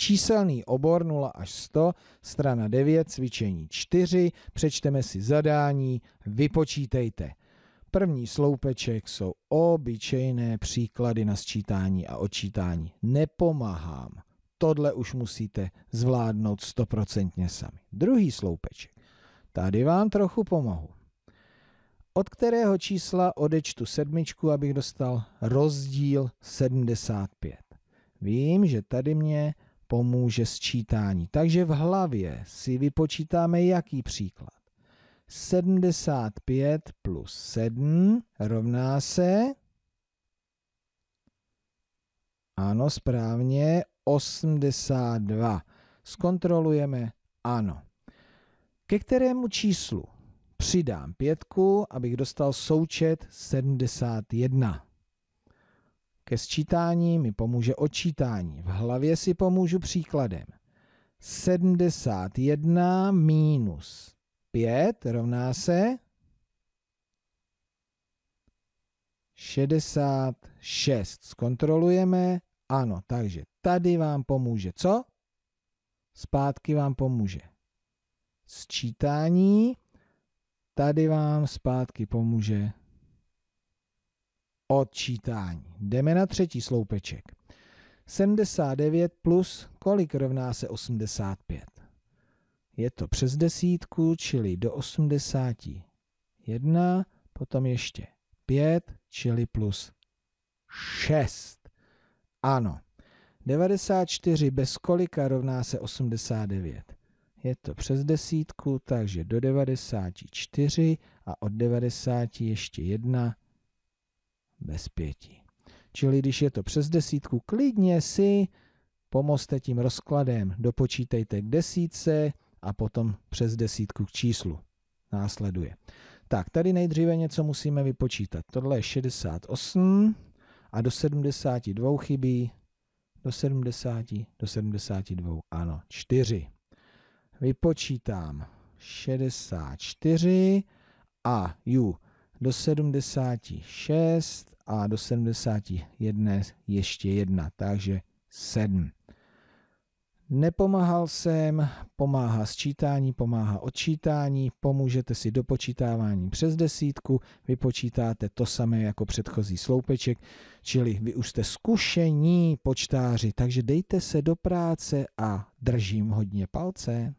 Číselný obor 0 až 100, strana 9, cvičení 4, přečteme si zadání, vypočítejte. První sloupeček jsou obyčejné příklady na sčítání a odčítání. Nepomáhám. Tohle už musíte zvládnout stoprocentně sami. Druhý sloupeček. Tady vám trochu pomohu. Od kterého čísla odečtu sedmičku, abych dostal rozdíl 75. Vím, že tady mě pomůže sčítání. Takže v hlavě si vypočítáme jaký příklad. 75 plus 7 rovná se, ano, správně, 82. Zkontrolujeme, ano. Ke kterému číslu přidám pětku, abych dostal součet 71. Ke sčítání mi pomůže odčítání. V hlavě si pomůžu příkladem. 71 minus 5 rovná se 66. Zkontrolujeme. Ano, takže tady vám pomůže co? Zpátky vám pomůže sčítání. Tady vám zpátky pomůže odčítání. Jdeme na třetí sloupeček. 79 plus kolik rovná se 85? Je to přes desítku, čili do 81, potom ještě 5, čili plus 6. Ano. 94 bez kolika rovná se 89. Je to přes desítku, takže do 94 a od 90 ještě 1 bez pěti. Čili když je to přes desítku, klidně si pomozte tím rozkladem, dopočítejte k desítce a potom přes desítku k číslu. Následuje. Tak, tady nejdříve něco musíme vypočítat. Tohle je 68 a do 72 chybí do 70, do 72, ano, 4. Vypočítám 64 a ju do 76 a do 71 ještě jedna, takže 7. Nepomáhal jsem, pomáhá sčítání, pomáhá odčítání, pomůžete si dopočítávání přes desítku, vypočítáte to samé jako předchozí sloupeček, čili vy už jste zkušení počtáři, takže dejte se do práce a držím hodně palce.